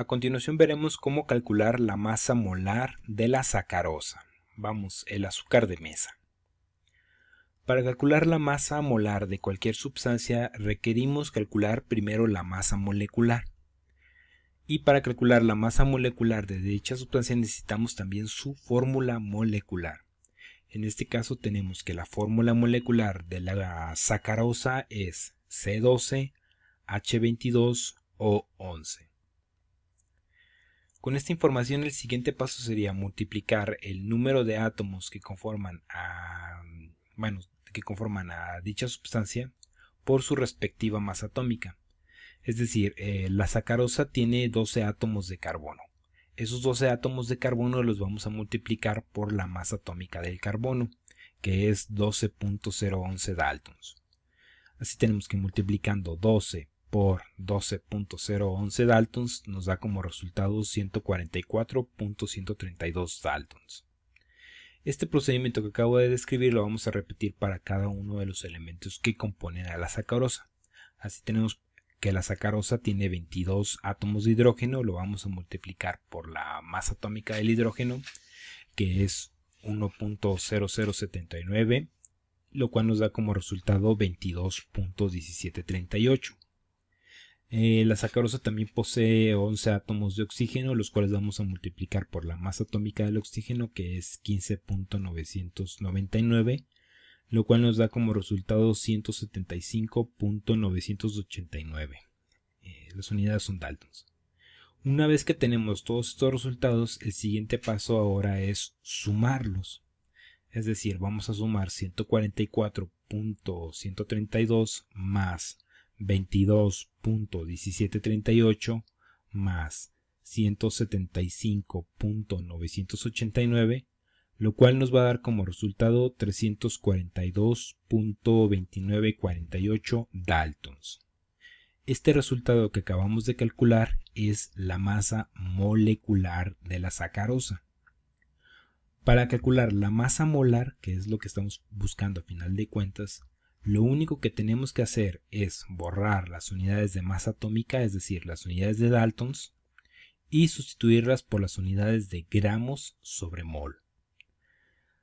A continuación veremos cómo calcular la masa molar de la sacarosa, vamos, el azúcar de mesa. Para calcular la masa molar de cualquier sustancia requerimos calcular primero la masa molecular. Y para calcular la masa molecular de dicha sustancia necesitamos también su fórmula molecular. En este caso tenemos que la fórmula molecular de la sacarosa es C12H22O11. Con esta información el siguiente paso sería multiplicar el número de átomos que conforman a, que conforman a dicha sustancia por su respectiva masa atómica. Es decir, eh, la sacarosa tiene 12 átomos de carbono. Esos 12 átomos de carbono los vamos a multiplicar por la masa atómica del carbono, que es 12.011 daltons. Así tenemos que multiplicando 12 por 12.011 Daltons nos da como resultado 144.132 Daltons. Este procedimiento que acabo de describir lo vamos a repetir para cada uno de los elementos que componen a la sacarosa. Así tenemos que la sacarosa tiene 22 átomos de hidrógeno, lo vamos a multiplicar por la masa atómica del hidrógeno, que es 1.0079, lo cual nos da como resultado 22.1738. Eh, la sacarosa también posee 11 átomos de oxígeno, los cuales vamos a multiplicar por la masa atómica del oxígeno, que es 15.999, lo cual nos da como resultado 175.989. Eh, las unidades son Daltons. Una vez que tenemos todos estos resultados, el siguiente paso ahora es sumarlos. Es decir, vamos a sumar 144.132 más 22.1738 más 175.989, lo cual nos va a dar como resultado 342.2948 Daltons. Este resultado que acabamos de calcular es la masa molecular de la sacarosa. Para calcular la masa molar, que es lo que estamos buscando a final de cuentas, lo único que tenemos que hacer es borrar las unidades de masa atómica, es decir, las unidades de Daltons, y sustituirlas por las unidades de gramos sobre mol.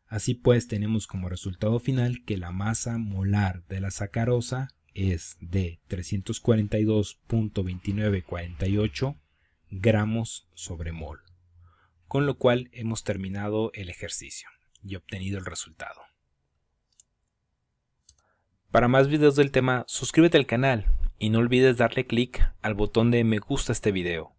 Así pues, tenemos como resultado final que la masa molar de la sacarosa es de 342.2948 gramos sobre mol, con lo cual hemos terminado el ejercicio y obtenido el resultado. Para más videos del tema, suscríbete al canal y no olvides darle clic al botón de me gusta este video.